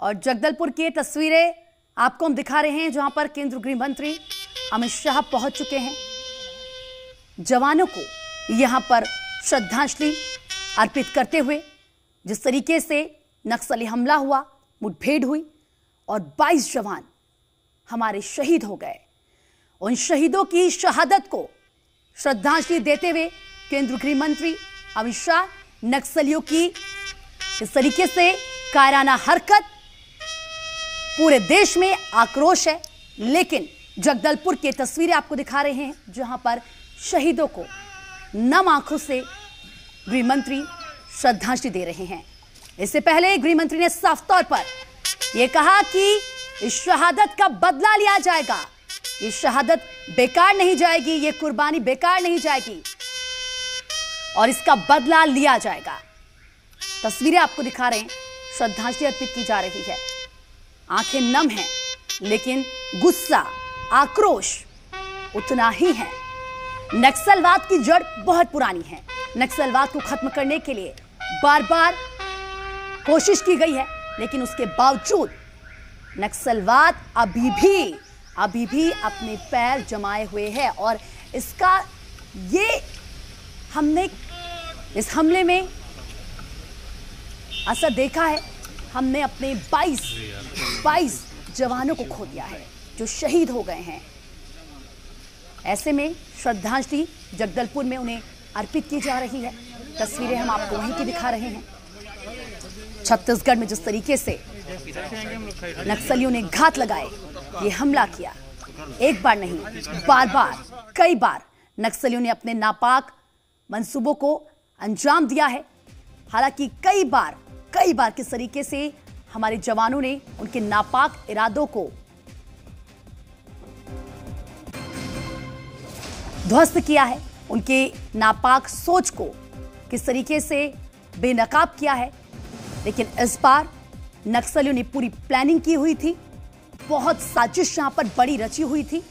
और जगदलपुर की तस्वीरें आपको हम दिखा रहे हैं जहां पर केंद्रीय गृह मंत्री अमित शाह पहुंच चुके हैं जवानों को यहां पर श्रद्धांजलि अर्पित करते हुए जिस तरीके से नक्सली हमला हुआ मुठभेड़ हुई और 22 जवान हमारे शहीद हो गए उन शहीदों की शहादत को श्रद्धांजलि देते हुए केंद्रीय गृह मंत्री अमित शाह नक्सलियों की इस तरीके से कायराना हरकत पूरे देश में आक्रोश है लेकिन जगदलपुर की तस्वीरें आपको दिखा रहे हैं जहां पर शहीदों को नम आंखों से गृहमंत्री श्रद्धांजलि दे रहे हैं इससे पहले गृहमंत्री ने साफ तौर पर यह कहा कि इस शहादत का बदला लिया जाएगा ये शहादत बेकार नहीं जाएगी ये कुर्बानी बेकार नहीं जाएगी और इसका बदला लिया जाएगा तस्वीरें आपको दिखा रहे हैं श्रद्धांजलि अर्पित की जा रही है आंखें नम हैं लेकिन गुस्सा आक्रोश उतना ही है नक्सलवाद की जड़ बहुत पुरानी है नक्सलवाद को खत्म करने के लिए बार बार कोशिश की गई है लेकिन उसके बावजूद नक्सलवाद अभी भी अभी भी अपने पैर जमाए हुए है और इसका ये हमने इस हमले में असर देखा है हमने अपने 22 बाईस जवानों को खो दिया है जो शहीद हो गए हैं ऐसे में श्रद्धांजलि जगदलपुर में उन्हें अर्पित की जा रही है तस्वीरें हम आपको वहीं की दिखा रहे हैं छत्तीसगढ़ में जिस तरीके से नक्सलियों ने घात लगाए ये हमला किया एक बार नहीं बार बार कई बार नक्सलियों ने अपने नापाक मंसूबों को अंजाम दिया है हालांकि कई बार कई बार किस तरीके से हमारे जवानों ने उनके नापाक इरादों को ध्वस्त किया है उनके नापाक सोच को किस तरीके से बेनकाब किया है लेकिन इस बार नक्सलियों ने पूरी प्लानिंग की हुई थी बहुत साजिश यहां पर बड़ी रची हुई थी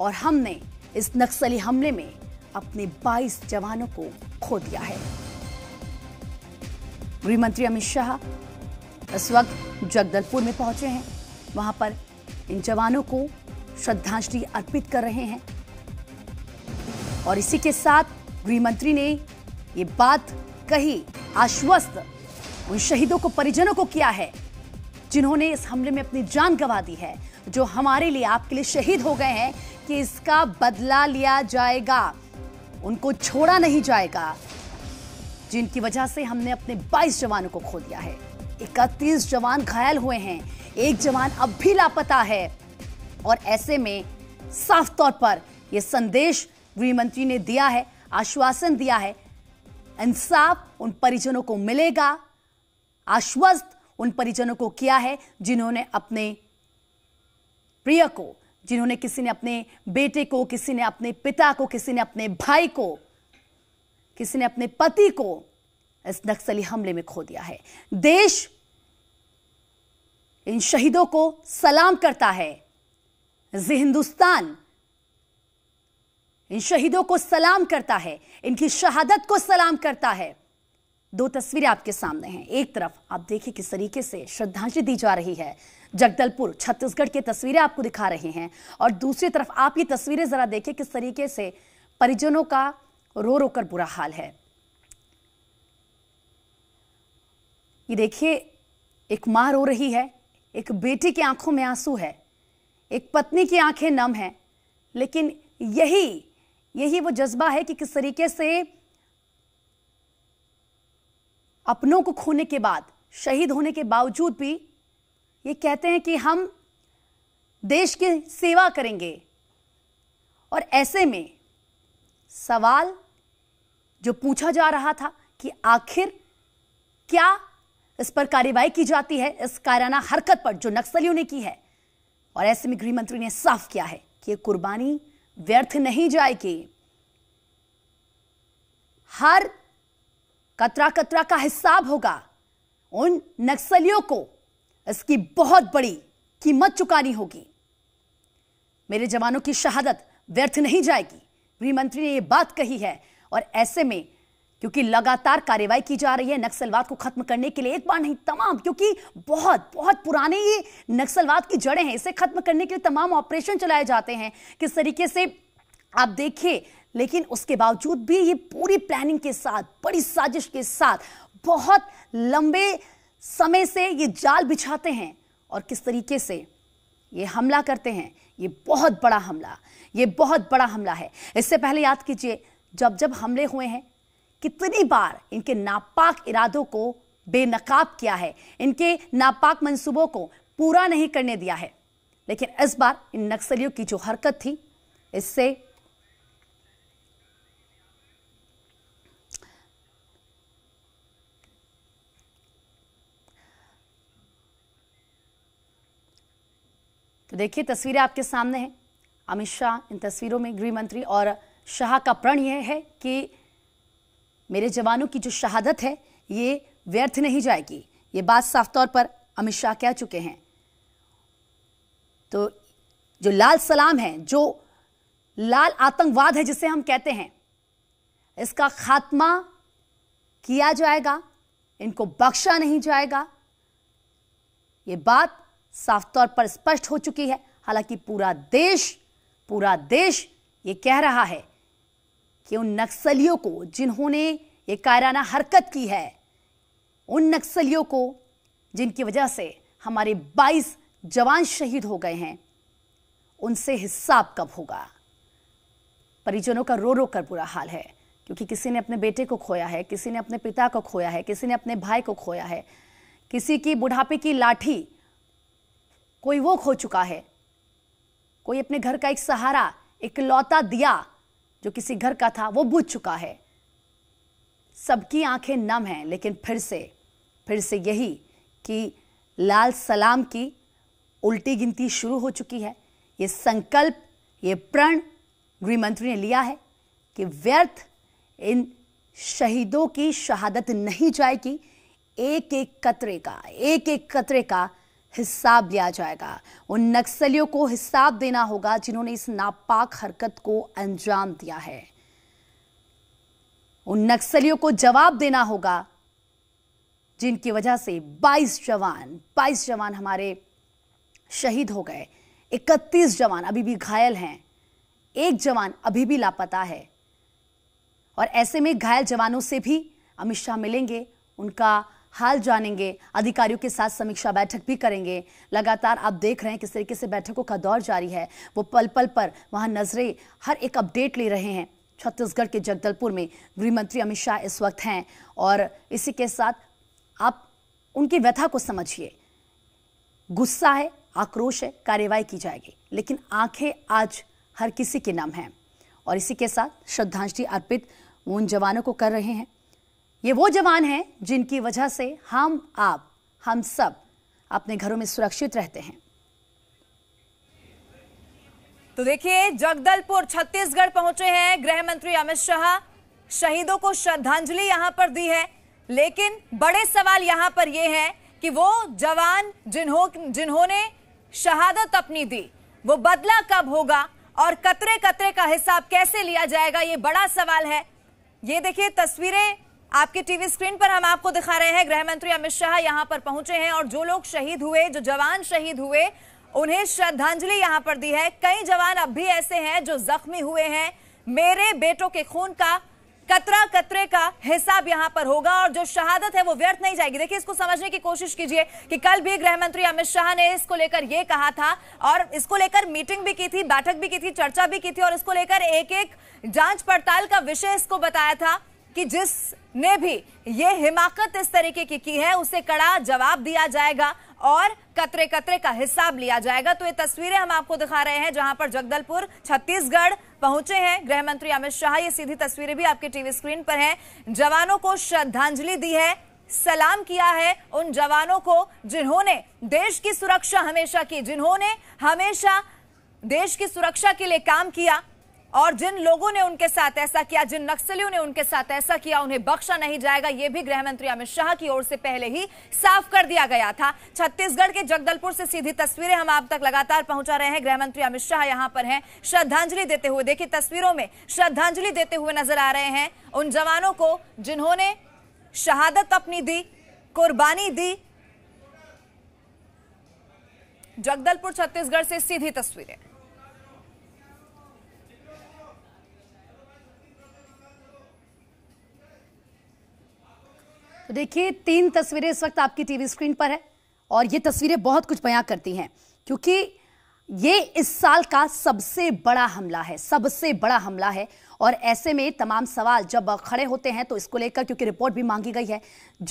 और हमने इस नक्सली हमले में अपने 22 जवानों को खो दिया है गृह मंत्री अमित शाह इस वक्त जगदलपुर में पहुंचे हैं वहां पर इन जवानों को श्रद्धांजलि अर्पित कर रहे हैं और इसी के साथ गृहमंत्री ने ये बात कही आश्वस्त उन शहीदों को परिजनों को किया है जिन्होंने इस हमले में अपनी जान गंवा दी है जो हमारे लिए आपके लिए शहीद हो गए हैं कि इसका बदला लिया जाएगा उनको छोड़ा नहीं जाएगा जिनकी वजह से हमने अपने 22 जवानों को खो दिया है इकतीस जवान घायल हुए हैं एक जवान अब भी लापता है और ऐसे में साफ तौर पर यह संदेश गृह मंत्री ने दिया है आश्वासन दिया है इंसाफ उन परिजनों को मिलेगा आश्वस्त उन परिजनों को किया है जिन्होंने अपने प्रिय को जिन्होंने किसी ने अपने बेटे को किसी ने अपने पिता को किसी ने अपने भाई को किसी ने अपने पति को इस नक्सली हमले में खो दिया है देश इन शहीदों को सलाम करता है जी हिंदुस्तान इन शहीदों को सलाम करता है इनकी शहादत को सलाम करता है दो तस्वीरें आपके सामने हैं एक तरफ आप देखिए किस तरीके से श्रद्धांजलि दी जा रही है जगदलपुर छत्तीसगढ़ की तस्वीरें आपको दिखा रहे हैं और दूसरी तरफ आप ये तस्वीरें जरा देखिए किस तरीके से परिजनों का रो रो कर बुरा हाल है ये देखिए एक मां रो रही है एक बेटी की आंखों में आंसू है एक पत्नी की आंखें नम है लेकिन यही यही वो जज्बा है कि किस तरीके से अपनों को खोने के बाद शहीद होने के बावजूद भी ये कहते हैं कि हम देश की सेवा करेंगे और ऐसे में सवाल जो पूछा जा रहा था कि आखिर क्या इस पर कार्रवाई की जाती है इस कायराना हरकत पर जो नक्सलियों ने की है और ऐसे में गृहमंत्री ने साफ किया है कि यह कुर्बानी व्यर्थ नहीं जाएगी हर कतरा कतरा का हिसाब होगा उन नक्सलियों को इसकी बहुत बड़ी कीमत चुकानी होगी मेरे जवानों की शहादत व्यर्थ नहीं जाएगी गृहमंत्री ने यह बात कही है और ऐसे में क्योंकि लगातार कार्रवाई की जा रही है नक्सलवाद को खत्म करने के लिए एक बार नहीं तमाम क्योंकि बहुत बहुत पुराने ये नक्सलवाद की जड़ें हैं इसे खत्म करने के लिए तमाम ऑपरेशन चलाए जाते हैं किस तरीके से आप देखिए लेकिन उसके बावजूद भी ये पूरी प्लानिंग के साथ बड़ी साजिश के साथ बहुत लंबे समय से ये जाल बिछाते हैं और किस तरीके से ये हमला करते हैं ये बहुत बड़ा हमला ये बहुत बड़ा हमला है इससे पहले याद कीजिए जब जब हमले हुए हैं कितनी बार इनके नापाक इरादों को बेनकाब किया है इनके नापाक मंसूबों को पूरा नहीं करने दिया है लेकिन इस बार इन नक्सलियों की जो हरकत थी इससे तो देखिए तस्वीरें आपके सामने हैं अमित शाह इन तस्वीरों में गृह मंत्री और शाह का प्रण यह है कि मेरे जवानों की जो शहादत है ये व्यर्थ नहीं जाएगी ये बात साफ तौर पर अमित शाह कह चुके हैं तो जो लाल सलाम है जो लाल आतंकवाद है जिसे हम कहते हैं इसका खात्मा किया जाएगा इनको बख्शा नहीं जाएगा ये बात साफ तौर पर स्पष्ट हो चुकी है हालांकि पूरा देश पूरा देश ये कह रहा है कि उन नक्सलियों को जिन्होंने ये कायराना हरकत की है उन नक्सलियों को जिनकी वजह से हमारे 22 जवान शहीद हो गए हैं उनसे हिसाब कब होगा परिजनों का रो रो कर बुरा हाल है क्योंकि किसी ने अपने बेटे को खोया है किसी ने अपने पिता को खोया है किसी ने अपने भाई को खोया है किसी की बुढ़ापे की लाठी कोई वो खो चुका है कोई अपने घर का एक सहारा एक लौता दिया जो किसी घर का था वो बुझ चुका है सबकी आंखें नम हैं लेकिन फिर से फिर से यही कि लाल सलाम की उल्टी गिनती शुरू हो चुकी है ये संकल्प ये प्रण गृहमंत्री ने लिया है कि व्यर्थ इन शहीदों की शहादत नहीं जाएगी एक एक कतरे का एक एक कतरे का हिसाब लिया जाएगा उन नक्सलियों को हिसाब देना होगा जिन्होंने इस नापाक हरकत को अंजाम दिया है उन नक्सलियों को जवाब देना होगा जिनकी वजह से 22 जवान 22 जवान हमारे शहीद हो गए 31 जवान अभी भी घायल हैं एक जवान अभी भी लापता है और ऐसे में घायल जवानों से भी अमित शाह मिलेंगे उनका हाल जानेंगे अधिकारियों के साथ समीक्षा बैठक भी करेंगे लगातार आप देख रहे हैं किस तरीके से बैठकों का दौर जारी है वो पल पल पर वहाँ नजरें हर एक अपडेट ले रहे हैं छत्तीसगढ़ के जगदलपुर में गृहमंत्री अमित शाह इस वक्त हैं और इसी के साथ आप उनकी व्यथा को समझिए गुस्सा है आक्रोश है कार्यवाही की जाएगी लेकिन आंखें आज हर किसी के नाम हैं और इसी के साथ श्रद्धांजलि अर्पित उन जवानों को कर रहे हैं ये वो जवान हैं जिनकी वजह से हम आप हम सब अपने घरों में सुरक्षित रहते हैं तो देखिए जगदलपुर छत्तीसगढ़ पहुंचे हैं गृह मंत्री अमित शाह शहीदों को श्रद्धांजलि यहां पर दी है लेकिन बड़े सवाल यहां पर यह है कि वो जवान जिन्हों जिन्होंने शहादत अपनी दी वो बदला कब होगा और कतरे कतरे का हिसाब कैसे लिया जाएगा ये बड़ा सवाल है ये देखिए तस्वीरें आपके टीवी स्क्रीन पर हम आपको दिखा रहे हैं गृह मंत्री अमित शाह यहां पर पहुंचे हैं और जो लोग शहीद हुए जो जवान शहीद हुए उन्हें श्रद्धांजलि यहाँ पर दी है कई जवान अब भी ऐसे हैं जो जख्मी हुए हैं मेरे बेटों के खून का कतरा कतरे का हिसाब यहाँ पर होगा और जो शहादत है वो व्यर्थ नहीं जाएगी देखिए इसको समझने की कोशिश कीजिए कि कल भी गृह मंत्री अमित शाह ने इसको लेकर ये कहा था और इसको लेकर मीटिंग भी की थी बैठक भी की थी चर्चा भी की थी और इसको लेकर एक एक जांच पड़ताल का विषय इसको बताया था कि जिसने भी ये हिमाकत इस तरीके की की है उसे कड़ा जवाब दिया जाएगा और कतरे कतरे का हिसाब लिया जाएगा तो ये तस्वीरें हम आपको दिखा रहे हैं जहां पर जगदलपुर छत्तीसगढ़ पहुंचे हैं गृह मंत्री अमित शाह ये सीधी तस्वीरें भी आपके टीवी स्क्रीन पर हैं जवानों को श्रद्धांजलि दी है सलाम किया है उन जवानों को जिन्होंने देश की सुरक्षा हमेशा की जिन्होंने हमेशा देश की सुरक्षा के लिए काम किया और जिन लोगों ने उनके साथ ऐसा किया जिन नक्सलियों ने उनके साथ ऐसा किया उन्हें बख्शा नहीं जाएगा यह भी गृहमंत्री अमित शाह की ओर से पहले ही साफ कर दिया गया था छत्तीसगढ़ के जगदलपुर से सीधी तस्वीरें हम आप तक लगातार पहुंचा रहे हैं गृहमंत्री अमित शाह यहां पर हैं श्रद्धांजलि देते हुए देखिए तस्वीरों में श्रद्धांजलि देते हुए नजर आ रहे हैं उन जवानों को जिन्होंने शहादत अपनी दी कुर्बानी दी जगदलपुर छत्तीसगढ़ से सीधी तस्वीरें तो देखिए तीन तस्वीरें इस वक्त आपकी टीवी स्क्रीन पर है और ये तस्वीरें बहुत कुछ बयां करती हैं क्योंकि ये इस साल का सबसे बड़ा हमला है सबसे बड़ा हमला है और ऐसे में तमाम सवाल जब खड़े होते हैं तो इसको लेकर क्योंकि रिपोर्ट भी मांगी गई है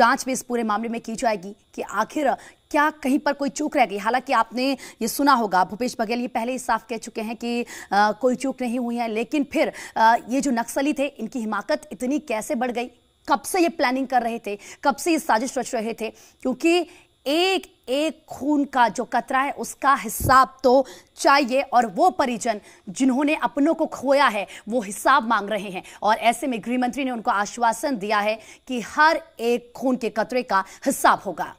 जांच भी इस पूरे मामले में की जाएगी कि आखिर क्या कहीं पर कोई चूक रह गई हालांकि आपने ये सुना होगा भूपेश बघेल ये पहले ही साफ कह चुके हैं कि आ, कोई चूक नहीं हुई है लेकिन फिर आ, ये जो नक्सली थे इनकी हिमाकत इतनी कैसे बढ़ गई कब से ये प्लानिंग कर रहे थे कब से ये साजिश रच रहे थे क्योंकि एक एक खून का जो कतरा है उसका हिसाब तो चाहिए और वो परिजन जिन्होंने अपनों को खोया है वो हिसाब मांग रहे हैं और ऐसे में गृहमंत्री ने उनको आश्वासन दिया है कि हर एक खून के कतरे का हिसाब होगा